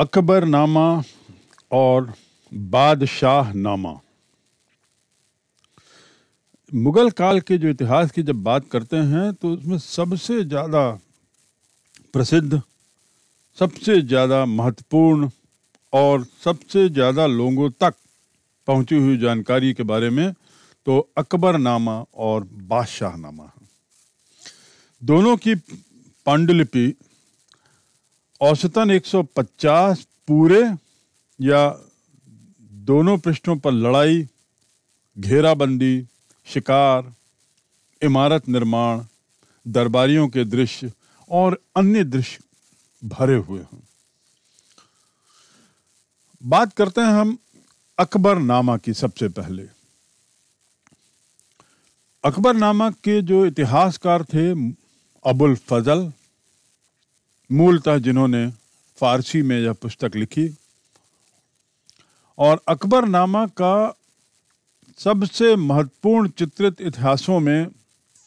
अकबरनामा और बादशाह नामा मुग़ल काल के जो इतिहास की जब बात करते हैं तो उसमें सबसे ज़्यादा प्रसिद्ध सबसे ज़्यादा महत्वपूर्ण और सबसे ज़्यादा लोगों तक पहुंची हुई जानकारी के बारे में तो अकबरनामा और बादशाह नामा दोनों की पांडुलिपि औसतन 150 पूरे या दोनों पृष्ठों पर लड़ाई घेराबंदी शिकार इमारत निर्माण दरबारियों के दृश्य और अन्य दृश्य भरे हुए हैं बात करते हैं हम अकबर नामा की सबसे पहले अकबर नामा के जो इतिहासकार थे अबुल फजल मूलतः जिन्होंने फारसी में यह पुस्तक लिखी और अकबरनामा का सबसे महत्वपूर्ण चित्रित इतिहासों में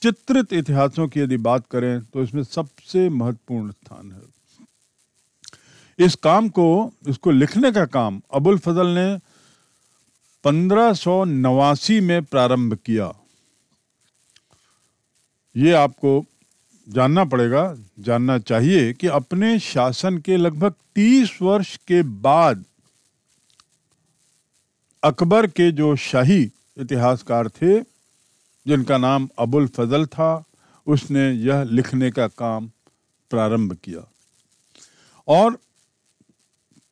चित्रित इतिहासों की यदि बात करें तो इसमें सबसे महत्वपूर्ण स्थान है इस काम को इसको लिखने का काम अबुल फजल ने पंद्रह में प्रारंभ किया ये आपको जानना पड़ेगा जानना चाहिए कि अपने शासन के लगभग तीस वर्ष के बाद अकबर के जो शाही इतिहासकार थे जिनका नाम अबुल फजल था उसने यह लिखने का काम प्रारंभ किया और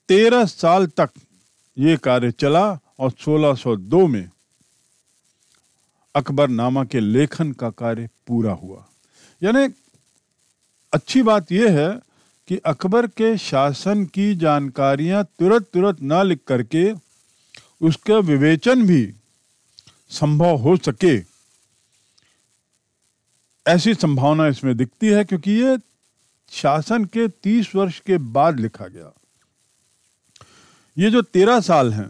तेरह साल तक ये कार्य चला और 1602 में अकबर नामा के लेखन का कार्य पूरा हुआ यानी अच्छी बात यह है कि अकबर के शासन की जानकारियां तुरंत तुरंत ना लिख करके उसका विवेचन भी संभव हो सके ऐसी संभावना इसमें दिखती है क्योंकि ये शासन के तीस वर्ष के बाद लिखा गया ये जो तेरह साल हैं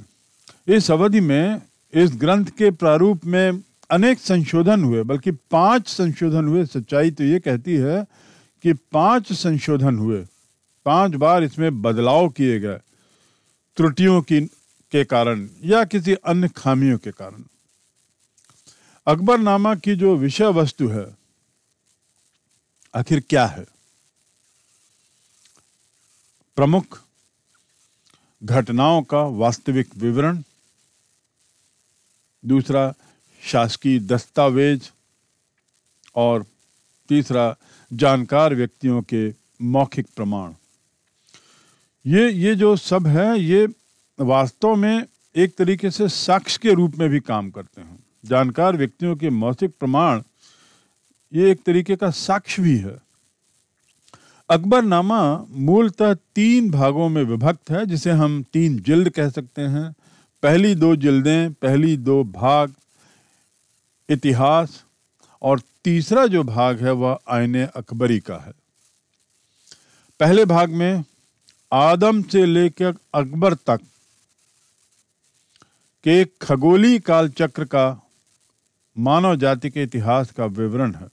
इस अवधि में इस ग्रंथ के प्रारूप में अनेक संशोधन हुए बल्कि पांच संशोधन हुए सच्चाई तो ये कहती है कि पांच संशोधन हुए पांच बार इसमें बदलाव किए गए त्रुटियों की के कारण या किसी अन्य खामियों के कारण अकबरनामा की जो विषय वस्तु है आखिर क्या है प्रमुख घटनाओं का वास्तविक विवरण दूसरा शासकीय दस्तावेज और तीसरा जानकार व्यक्तियों के मौखिक प्रमाण ये ये जो सब है ये वास्तव में एक तरीके से साक्ष्य के रूप में भी काम करते हैं जानकार व्यक्तियों के मौखिक प्रमाण ये एक तरीके का साक्ष्य भी है अकबरनामा मूलतः तीन भागों में विभक्त है जिसे हम तीन जिल्द कह सकते हैं पहली दो जिल्दें पहली दो भाग इतिहास और तीसरा जो भाग है वह आयने अकबरी का है पहले भाग में आदम से लेकर अकबर तक के खगोली काल चक्र का मानव जाति के इतिहास का विवरण है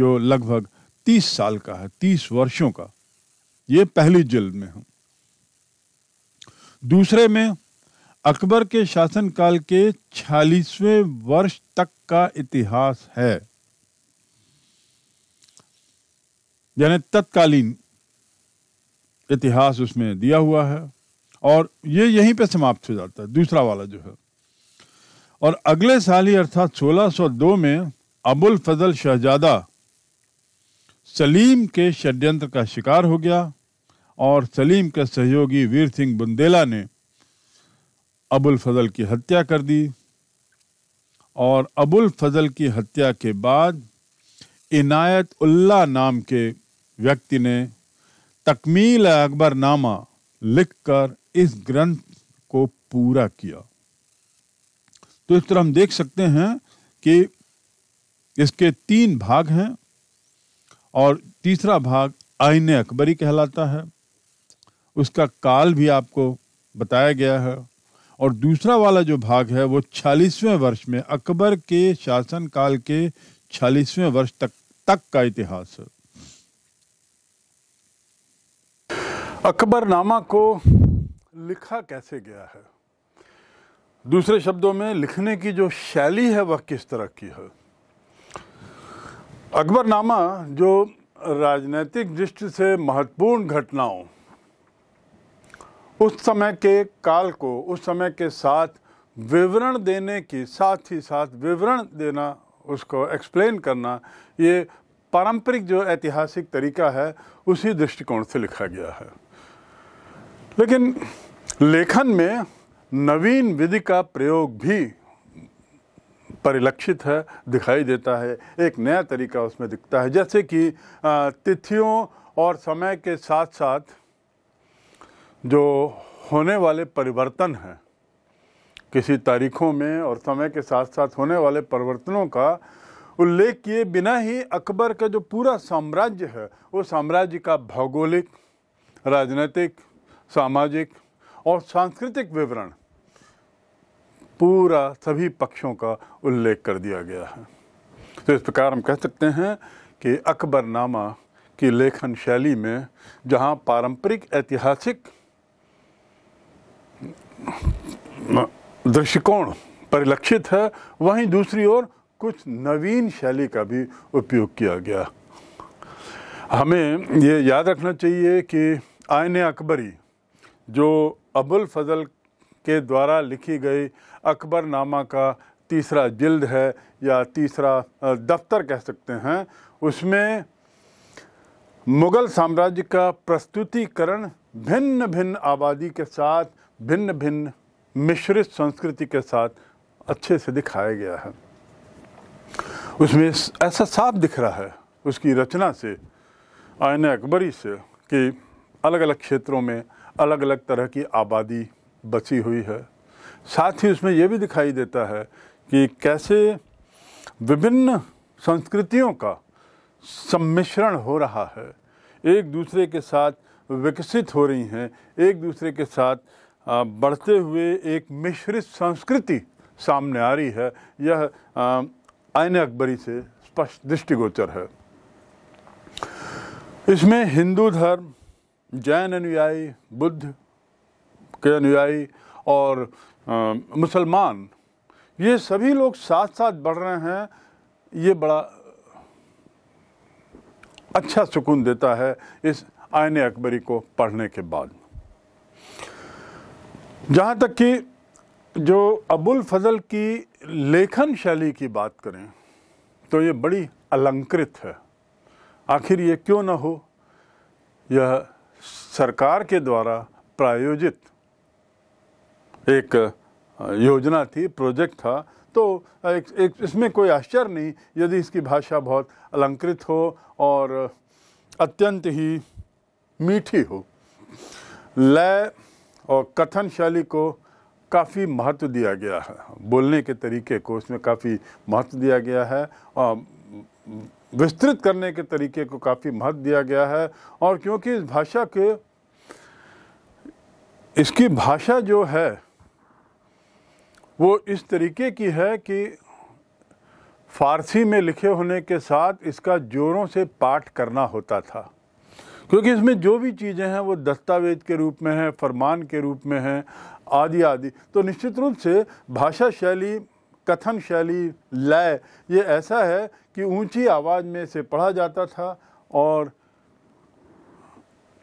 जो लगभग तीस साल का है तीस वर्षों का ये पहली जल्द में है दूसरे में अकबर के शासनकाल के छियालीसवें वर्ष तक का इतिहास है यानी तत्कालीन इतिहास उसमें दिया हुआ है और ये यहीं पे समाप्त हो जाता है दूसरा वाला जो है और अगले साल ही अर्थात 1602 में अबुल फजल शहजादा सलीम के षड्यंत्र का शिकार हो गया और सलीम के सहयोगी वीर सिंह बुंदेला ने अबुल फजल की हत्या कर दी और अबुल फजल की हत्या के बाद इनायत उल्ला नाम के व्यक्ति ने तकमील अकबरनामा लिखकर इस ग्रंथ को पूरा किया तो इस तरह हम देख सकते हैं कि इसके तीन भाग हैं और तीसरा भाग आइन अकबरी कहलाता है उसका काल भी आपको बताया गया है और दूसरा वाला जो भाग है वो छियालीसवें वर्ष में अकबर के शासनकाल के छियालीसवें वर्ष तक तक का इतिहास है अकबरनामा को लिखा कैसे गया है दूसरे शब्दों में लिखने की जो शैली है वह किस तरह की है अकबरनामा जो राजनीतिक दृष्टि से महत्वपूर्ण घटनाओं उस समय के काल को उस समय के साथ विवरण देने की साथ ही साथ विवरण देना उसको एक्सप्लेन करना ये पारंपरिक जो ऐतिहासिक तरीका है उसी दृष्टिकोण से लिखा गया है लेकिन लेखन में नवीन विधि का प्रयोग भी परिलक्षित है दिखाई देता है एक नया तरीका उसमें दिखता है जैसे कि तिथियों और समय के साथ साथ जो होने वाले परिवर्तन हैं किसी तारीखों में और समय के साथ साथ होने वाले परिवर्तनों का उल्लेख किए बिना ही अकबर का जो पूरा साम्राज्य है वो साम्राज्य का भौगोलिक राजनीतिक सामाजिक और सांस्कृतिक विवरण पूरा सभी पक्षों का उल्लेख कर दिया गया है तो इस प्रकार हम कह सकते हैं कि अकबरनामा की लेखन शैली में जहाँ पारंपरिक ऐतिहासिक दृष्टिकोण परिलक्षित है वहीं दूसरी ओर कुछ नवीन शैली का भी उपयोग किया गया हमें ये याद रखना चाहिए कि आयन अकबरी जो अबुल फजल के द्वारा लिखी गई अकबर नामा का तीसरा जिल्द है या तीसरा दफ्तर कह सकते हैं उसमें मुग़ल साम्राज्य का प्रस्तुतिकरण भिन्न भिन्न आबादी के साथ भिन्न भिन्न मिश्रित संस्कृति के साथ अच्छे से दिखाया गया है उसमें ऐसा साफ दिख रहा है उसकी रचना से आयन अकबरी से कि अलग अलग क्षेत्रों में अलग अलग तरह की आबादी बची हुई है साथ ही उसमें यह भी दिखाई देता है कि कैसे विभिन्न संस्कृतियों का सम्मिश्रण हो रहा है एक दूसरे के साथ विकसित हो रही हैं एक दूसरे के साथ बढ़ते हुए एक मिश्रित संस्कृति सामने आ रही है यह आयन अकबरी से स्पष्ट दृष्टिगोचर है इसमें हिंदू धर्म जैन अनुयायी बुद्ध के अनुयायी और मुसलमान ये सभी लोग साथ साथ बढ़ रहे हैं ये बड़ा अच्छा सुकून देता है इस आयन अकबरी को पढ़ने के बाद जहाँ तक कि जो अबुल फजल की लेखन शैली की बात करें तो ये बड़ी अलंकृत है आखिर ये क्यों ना हो यह सरकार के द्वारा प्रायोजित एक योजना थी प्रोजेक्ट था तो एक, एक इसमें कोई आश्चर्य नहीं यदि इसकी भाषा बहुत अलंकृत हो और अत्यंत ही मीठी हो लय और कथन शैली को काफ़ी महत्व दिया गया है बोलने के तरीके को उसमें काफ़ी महत्व दिया गया है और विस्तृत करने के तरीके को काफ़ी महत्व दिया गया है और क्योंकि इस भाषा के इसकी भाषा जो है वो इस तरीके की है कि फारसी में लिखे होने के साथ इसका जोरों से पाठ करना होता था क्योंकि इसमें जो भी चीज़ें हैं वो दस्तावेज के रूप में हैं फरमान के रूप में हैं आदि आदि तो निश्चित रूप से भाषा शैली कथन शैली लय ये ऐसा है कि ऊंची आवाज़ में इसे पढ़ा जाता था और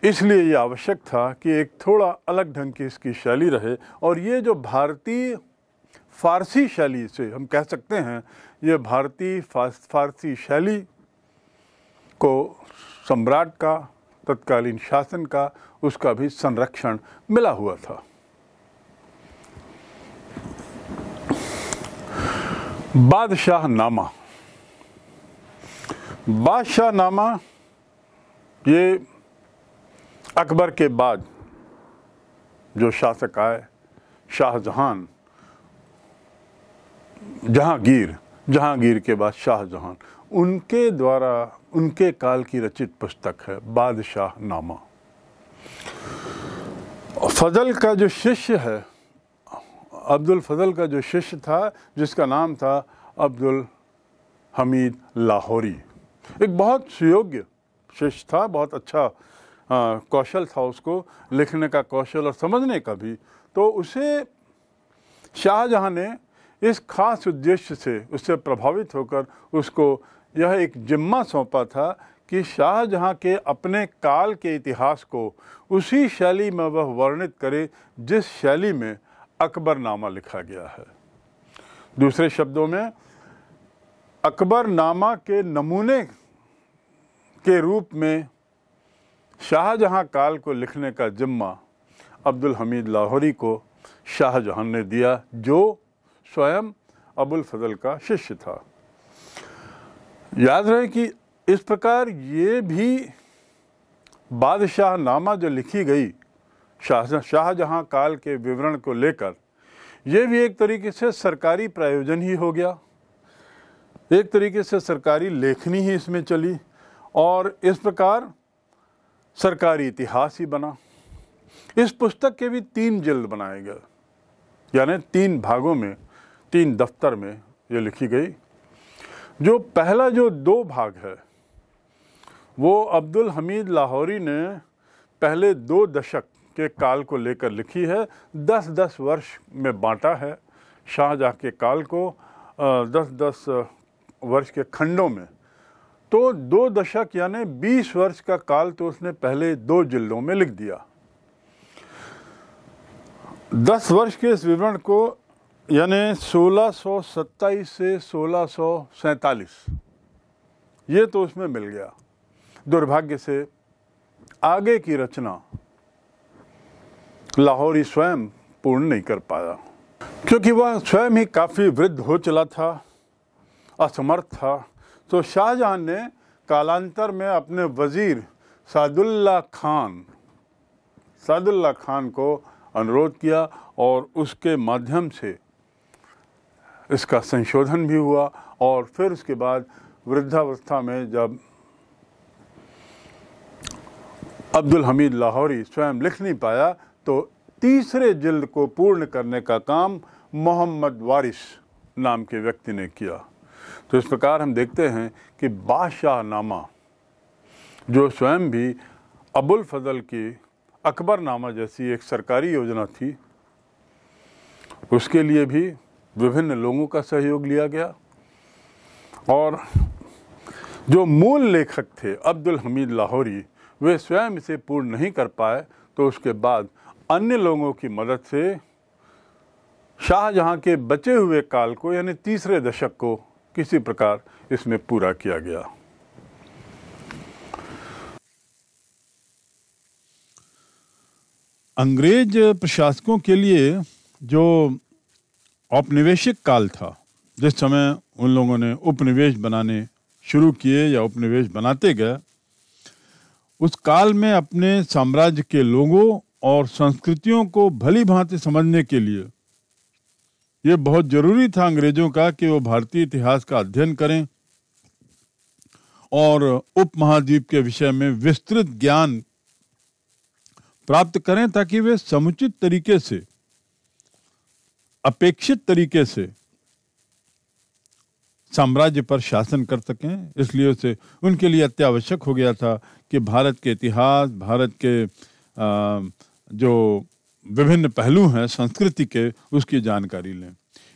इसलिए ये आवश्यक था कि एक थोड़ा अलग ढंग की इसकी शैली रहे और ये जो भारतीय फारसी शैली से हम कह सकते हैं ये भारतीय फारसी शैली को सम्राट का तत्कालीन शासन का उसका भी संरक्षण मिला हुआ था बादशाह नामा बादशाह नामा ये अकबर के बाद जो शासक आए शाहजहां जहांगीर जहांगीर के बाद शाहजहां उनके द्वारा उनके काल की रचित पुस्तक है बादशाह नामा फजल का जो शिष्य है अब्दुल फजल का जो शिष्य था जिसका नाम था अब्दुल हमीद लाहौरी एक बहुत सुयोग्य शिष्य था बहुत अच्छा कौशल था उसको लिखने का कौशल और समझने का भी तो उसे शाहजहाँ ने इस खास उद्देश्य से उससे प्रभावित होकर उसको यह एक जिम्मा सौंपा था कि शाहजहाँ के अपने काल के इतिहास को उसी शैली में वह वर्णित करे जिस शैली में अकबरनामा लिखा गया है दूसरे शब्दों में अकबरनामा के नमूने के रूप में शाहजहाँ काल को लिखने का जिम्मा अब्दुल हमीद लाहौरी को शाहजहाँ ने दिया जो स्वयं अबुल फजल का शिष्य था याद रहे कि इस प्रकार ये भी बादशाह नामा जो लिखी गई शाह शाहजहाँ काल के विवरण को लेकर यह भी एक तरीके से सरकारी प्रायोजन ही हो गया एक तरीके से सरकारी लेखनी ही इसमें चली और इस प्रकार सरकारी इतिहास ही बना इस पुस्तक के भी तीन जिल्द बनाए गए यानी तीन भागों में तीन दफ्तर में ये लिखी गई जो पहला जो दो भाग है वो अब्दुल हमीद लाहौरी ने पहले दो दशक के काल को लेकर लिखी है दस दस वर्ष में बांटा है शाहजहाँ के काल को दस दस वर्ष के खंडों में तो दो दशक यानी बीस वर्ष का काल तो उसने पहले दो जिलों में लिख दिया दस वर्ष के इस विवरण को यानी सोलह से सोलह ये तो उसमें मिल गया दुर्भाग्य से आगे की रचना लाहौरी स्वयं पूर्ण नहीं कर पाया क्योंकि वह स्वयं ही काफ़ी वृद्ध हो चला था असमर्थ था तो शाहजहां ने कालांतर में अपने वज़ीर सादुल्ला खान सादुल्ला खान को अनुरोध किया और उसके माध्यम से इसका संशोधन भी हुआ और फिर उसके बाद वृद्धावस्था में जब अब्दुल हमीद लाहौरी स्वयं लिख नहीं पाया तो तीसरे जिल्द को पूर्ण करने का काम मोहम्मद वारिस नाम के व्यक्ति ने किया तो इस प्रकार हम देखते हैं कि बादशाह नामा जो स्वयं भी अबुल फजल की नामा जैसी एक सरकारी योजना थी उसके लिए भी विभिन्न लोगों का सहयोग लिया गया और जो मूल लेखक थे अब्दुल हमीद लाहौरी वे स्वयं इसे पूर्ण नहीं कर पाए तो उसके बाद अन्य लोगों की मदद से शाहजहाँ के बचे हुए काल को यानी तीसरे दशक को किसी प्रकार इसमें पूरा किया गया अंग्रेज प्रशासकों के लिए जो औपनिवेशिक काल था जिस समय उन लोगों ने उपनिवेश बनाने शुरू किए या उपनिवेश बनाते गए उस काल में अपने साम्राज्य के लोगों और संस्कृतियों को भली भांति समझने के लिए ये बहुत जरूरी था अंग्रेजों का कि वो भारतीय इतिहास का अध्ययन करें और उप महाद्वीप के विषय में विस्तृत ज्ञान प्राप्त करें ताकि वे समुचित तरीके से अपेक्षित तरीके से साम्राज्य पर शासन कर सकें इसलिए उसे उनके लिए अत्यावश्यक हो गया था कि भारत के इतिहास भारत के जो विभिन्न पहलू हैं संस्कृति के उसकी जानकारी लें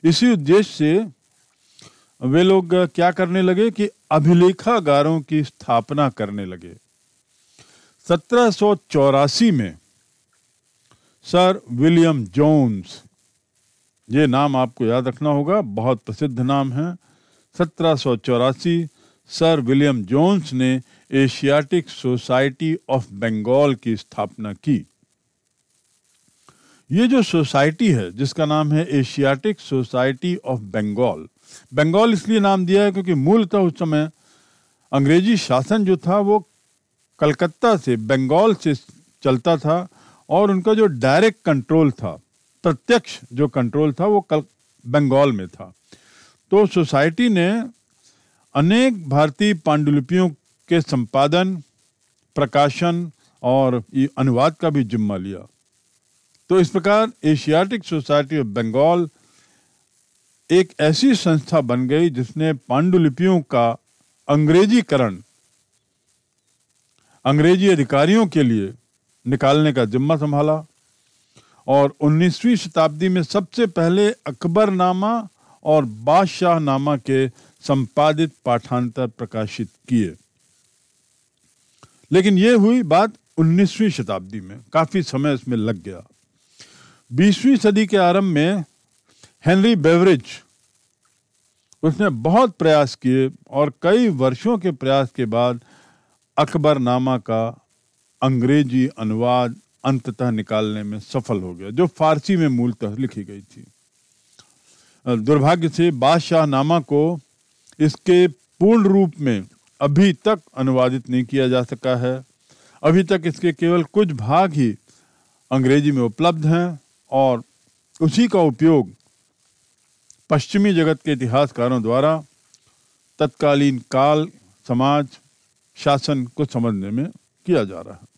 इसी उद्देश्य से वे लोग क्या करने लगे कि अभिलेखागारों की स्थापना करने लगे सत्रह में सर विलियम जोन्स ये नाम आपको याद रखना होगा बहुत प्रसिद्ध नाम है सत्रह सर विलियम जोन्स ने एशियाटिक सोसाइटी ऑफ बंगाल की स्थापना की ये जो सोसाइटी है जिसका नाम है Asiatic Society of Bengal Bengal इसलिए नाम दिया है क्योंकि मूलतः उस समय अंग्रेजी शासन जो था वो कलकत्ता से बंगाल से चलता था और उनका जो डायरेक्ट कंट्रोल था प्रत्यक्ष जो कंट्रोल था वो कल बंगाल में था तो सोसाइटी ने अनेक भारतीय पांडुलिपियों के संपादन प्रकाशन और अनुवाद का भी जिम्मा लिया तो इस प्रकार एशियाटिक सोसाइटी ऑफ बंगाल एक ऐसी संस्था बन गई जिसने पांडुलिपियों का अंग्रेजीकरण अंग्रेजी अधिकारियों के लिए निकालने का जिम्मा संभाला और 19वीं शताब्दी में सबसे पहले अकबरनामा और बादशाह नामा के संपादित पाठांतर प्रकाशित किए लेकिन ये हुई बात 19वीं शताब्दी में काफ़ी समय इसमें लग गया 20वीं सदी के आरंभ में हेनरी बेवरेज उसने बहुत प्रयास किए और कई वर्षों के प्रयास के बाद अकबरनामा का अंग्रेजी अनुवाद अंततः निकालने में सफल हो गया जो फारसी में मूलतः लिखी गई थी दुर्भाग्य से बादशाह नामा को इसके पूर्ण रूप में अभी तक अनुवादित नहीं किया जा सका है अभी तक इसके केवल कुछ भाग ही अंग्रेजी में उपलब्ध हैं और उसी का उपयोग पश्चिमी जगत के इतिहासकारों द्वारा तत्कालीन काल समाज शासन को समझने में किया जा रहा है